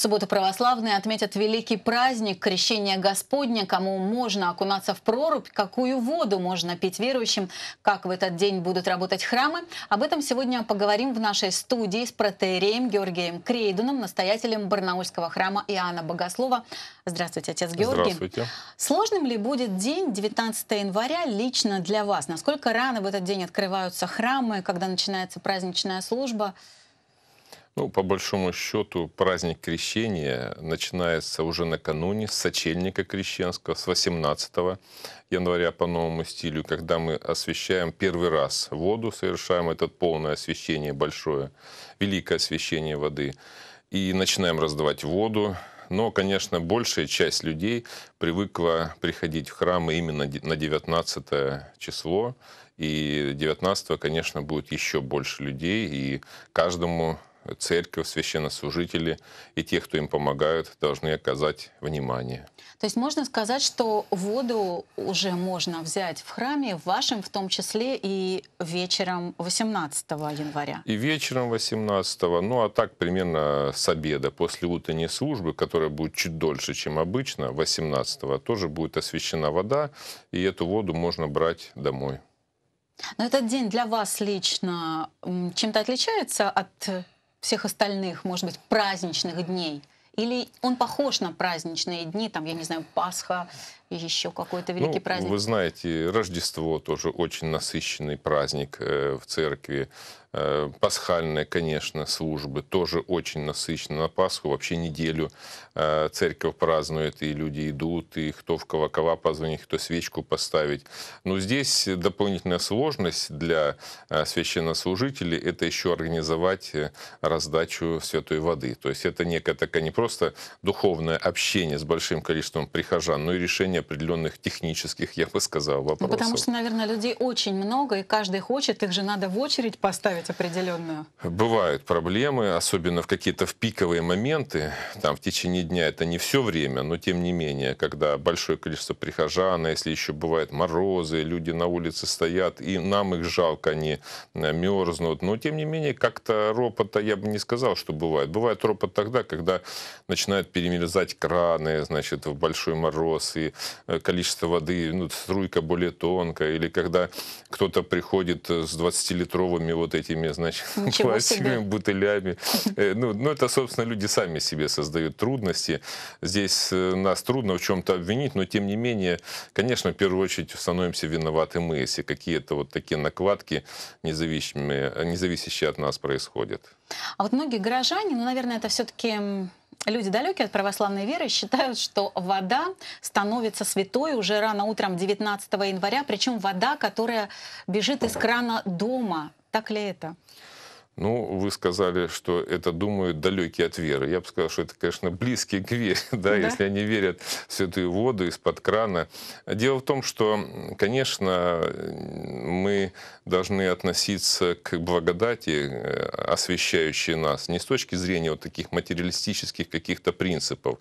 В субботу православные отметят великий праздник Крещения Господня, кому можно окунаться в прорубь, какую воду можно пить верующим, как в этот день будут работать храмы. Об этом сегодня поговорим в нашей студии с протеереем Георгием Крейдуном, настоятелем Барнаульского храма Иоанна Богослова. Здравствуйте, отец Георгий. Здравствуйте. Сложным ли будет день 19 января лично для вас? Насколько рано в этот день открываются храмы, когда начинается праздничная служба? Ну, по большому счету, праздник крещения начинается уже накануне, с сочельника крещенского, с 18 января по новому стилю, когда мы освещаем первый раз воду, совершаем это полное освещение большое, великое освещение воды, и начинаем раздавать воду, но, конечно, большая часть людей привыкла приходить в храмы именно на 19 число. И 19, конечно, будет еще больше людей. И каждому церковь, священнослужители и те, кто им помогают, должны оказать внимание. То есть можно сказать, что воду уже можно взять в храме, в вашем в том числе, и вечером 18 января? И вечером 18, ну а так примерно с обеда, после утренней службы, которая будет чуть дольше, чем обычно, 18 тоже будет освящена вода, и эту воду можно брать домой. Но этот день для вас лично чем-то отличается от всех остальных, может быть, праздничных дней? Или он похож на праздничные дни, там, я не знаю, Пасха, еще какой-то великий ну, праздник? Вы знаете, Рождество тоже очень насыщенный праздник э, в церкви. Э, пасхальные, конечно, службы тоже очень насыщены. На Пасху вообще неделю э, церковь празднует, и люди идут, и кто в колокола позвонить, кто свечку поставить. Но здесь дополнительная сложность для э, священнослужителей – это еще организовать раздачу святой воды. То есть это некая такая не просто духовное общение с большим количеством прихожан, но ну и решение определенных технических, я бы сказал, вопросов. Ну, потому что, наверное, людей очень много, и каждый хочет, их же надо в очередь поставить определенную. Бывают проблемы, особенно в какие-то в пиковые моменты, там в течение дня это не все время, но тем не менее, когда большое количество прихожан, а если еще бывают морозы, люди на улице стоят, и нам их жалко, они а э, мерзнут, но тем не менее, как-то ропота я бы не сказал, что бывает. Бывает ропот тогда, когда начинают перемерзать краны, значит, в большой мороз, и э, количество воды, ну, струйка более тонкая, или когда кто-то приходит э, с 20-литровыми вот этими, значит, Ничего пластиковыми себе. бутылями. Э, ну, ну, это, собственно, люди сами себе создают трудности. Здесь нас трудно в чем-то обвинить, но, тем не менее, конечно, в первую очередь становимся виноваты мы, если какие-то вот такие накладки, независимые, независящие от нас происходят. А вот многие горожане, ну, наверное, это все-таки люди далекие от православной веры считают, что вода становится святой уже рано утром 19 января, причем вода, которая бежит из крана дома. Так ли это? Ну, вы сказали, что это думаю, далекие от веры. Я бы сказал, что это, конечно, близкие к вере, да, да. если они верят в святую воду из-под крана. Дело в том, что, конечно, мы должны относиться к благодати, э, освещающей нас, не с точки зрения вот таких материалистических каких-то принципов,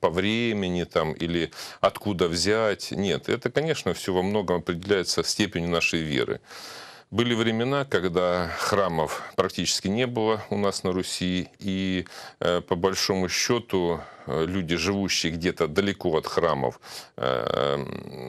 по времени там или откуда взять. Нет, это, конечно, все во многом определяется степенью нашей веры. Были времена, когда храмов практически не было у нас на Руси, и э, по большому счету э, люди, живущие где-то далеко от храмов, э,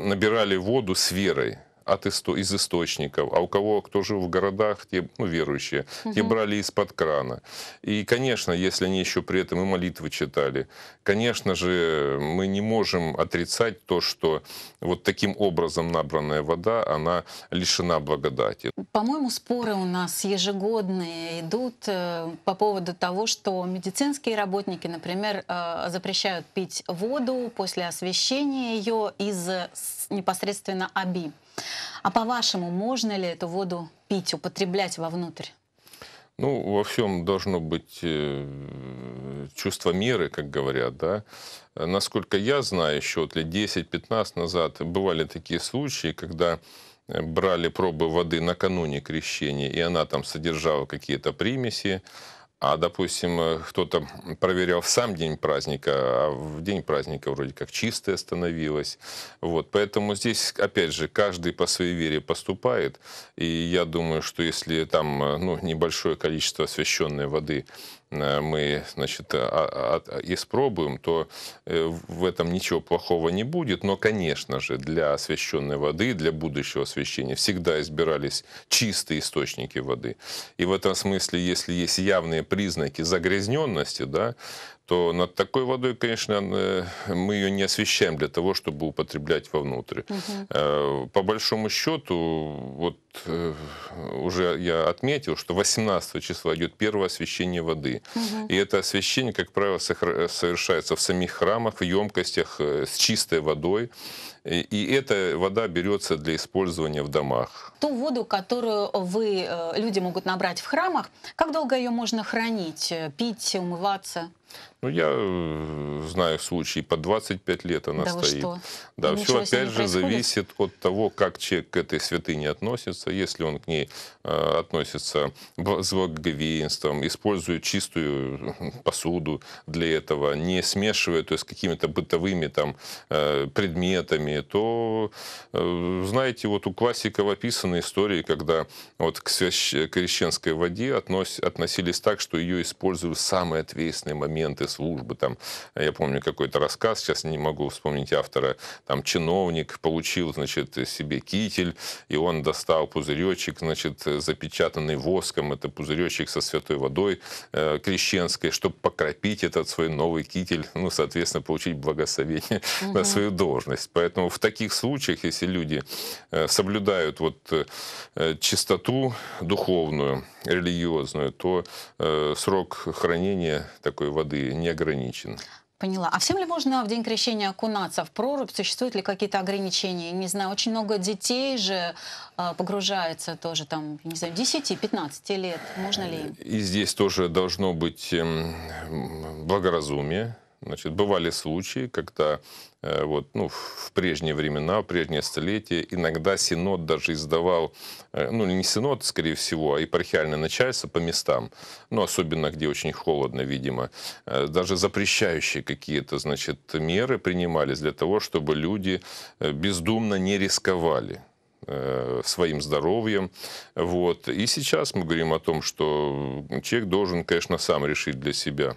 набирали воду с верой от исто из источников, а у кого кто жил в городах, те ну, верующие, угу. те брали из-под крана. И, конечно, если они еще при этом и молитвы читали, конечно же, мы не можем отрицать то, что вот таким образом набранная вода, она лишена благодати. По-моему, споры у нас ежегодные идут э, по поводу того, что медицинские работники, например, э, запрещают пить воду после освещения ее из непосредственно АБИ. А по-вашему, можно ли эту воду пить, употреблять вовнутрь? Ну, во всем должно быть э, чувство меры, как говорят, да. Насколько я знаю, еще вот лет 10-15 назад бывали такие случаи, когда Э, брали пробы воды накануне крещения, и она там содержала какие-то примеси, а, допустим, э, кто-то проверял в сам день праздника, а в день праздника вроде как чистая становилась. Вот. Поэтому здесь, опять же, каждый по своей вере поступает. И я думаю, что если там э, ну, небольшое количество освященной воды Э, мы значит, а, а, э, испробуем, то э, в этом ничего плохого не будет. Но, конечно же, для освященной воды, для будущего освещения всегда избирались чистые источники воды. И в этом смысле, если есть явные признаки загрязненности, да, то над такой водой, конечно, э, мы ее не освещаем для того, чтобы употреблять вовнутрь. Угу. По большому счету, вот э, уже я отметил, что 18 числа идет первое освещение воды. Угу. И это освещение, как правило, совершается в самих храмах, в емкостях с чистой водой. Э, и эта вода берется для использования в домах. Ту воду, которую вы, э, люди могут набрать в храмах, как долго ее можно хранить, э, пить, умываться? Ну, я знаю случаи, по 25 лет она да стоит. Что? Да, Ничего все опять же зависит от того, как человек к этой святыне относится. Если он к ней э, относится с благоговенством, использует чистую посуду для этого, не смешивая то есть, с какими-то бытовыми там, э, предметами, Британии, то, э, знаете, вот у классиков описаны истории, когда вот к крещенской воде относ, относились так, что ее использовали самые ответственные моменты службы. Там, я помню какой-то рассказ, сейчас не могу вспомнить автора, там чиновник получил, значит, себе китель, и он достал пузыречек, значит, запечатанный воском, это пузыречек со святой водой э, крещенской, чтобы покропить этот свой новый китель, ну, соответственно, получить благословение угу. на свою должность. Поэтому Поэтому ну, в таких случаях, если люди э, соблюдают вот э, чистоту духовную, религиозную, то э, срок хранения такой воды не ограничен. Поняла. А всем ли можно в день крещения окунаться в прорубь? Существуют ли какие-то ограничения? Не знаю, очень много детей же погружается тоже там, не знаю, 10-15 лет. Можно ли? И здесь тоже должно быть эм, благоразумие Значит, бывали случаи, когда э, вот, ну, в прежние времена, в прежнее столетие, иногда Синод даже издавал, э, ну, не Синод, скорее всего, а епархиальное начальство по местам, ну, особенно где очень холодно, видимо, э, даже запрещающие какие-то, значит, меры принимались для того, чтобы люди бездумно не рисковали своим здоровьем. Вот. И сейчас мы говорим о том, что человек должен, конечно, сам решить для себя,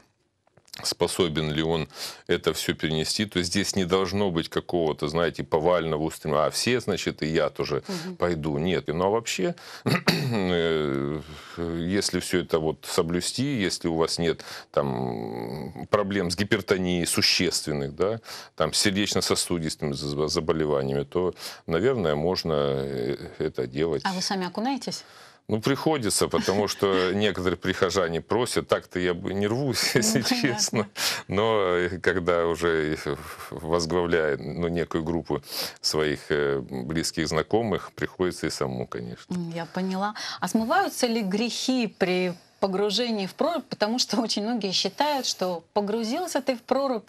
способен ли он это все перенести, то здесь не должно быть какого-то, знаете, повального устремления, а все, значит, и я тоже угу. пойду. Нет, ну а вообще, э, если все это вот соблюсти, если у вас нет там проблем с гипертонией существенных, да, там сердечно-сосудистыми заболеваниями, то, наверное, можно э, это делать. А вы сами окунаетесь? Ну, приходится, потому что некоторые прихожане просят, так-то я бы не рвусь, если ну, честно, но э, когда уже э, возглавляя ну, некую группу своих э, близких знакомых, приходится и самому, конечно. Я поняла. А смываются ли грехи при погружении в прорубь, потому что очень многие считают, что погрузился ты в прорубь,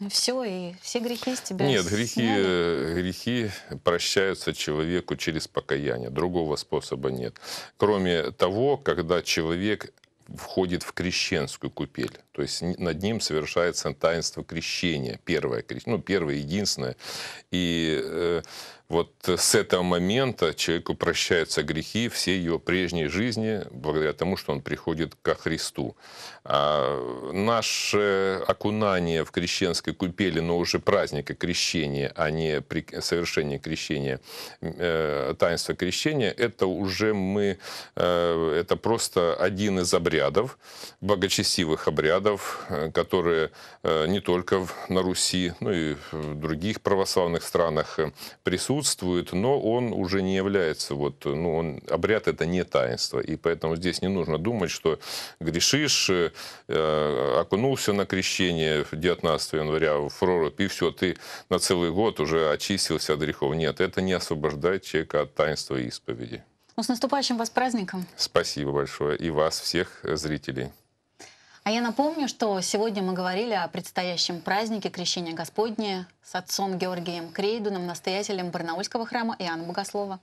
ну, все, и все грехи с тебя Нет, грехи, э, грехи прощаются человеку через покаяние. Другого способа нет. Кроме того, когда человек входит в крещенскую купель. То есть над ним совершается таинство крещения, первое, крещение, ну, первое, единственное. И э, вот с этого момента человеку прощаются грехи всей его прежней жизни, благодаря тому, что он приходит ко Христу. А наше окунание в крещенской купели, но уже праздника крещения, а не при совершении крещения, э, таинства крещения, это уже мы, э, это просто один из обрядов, благочестивых обрядов, э, которые не только на Руси, но и в других православных странах присутствуют, присутствует, но он уже не является, вот, ну, он, обряд это не таинство, и поэтому здесь не нужно думать, что грешишь, э, окунулся на крещение 19 января в прорубь, и все, ты на целый год уже очистился от грехов. Нет, это не освобождает человека от таинства исповеди. Ну, с наступающим вас праздником! Спасибо большое и вас, всех э, зрителей. А я напомню, что сегодня мы говорили о предстоящем празднике Крещения Господня с отцом Георгием Крейдуном, настоятелем Барнаульского храма Иоанна Богослова.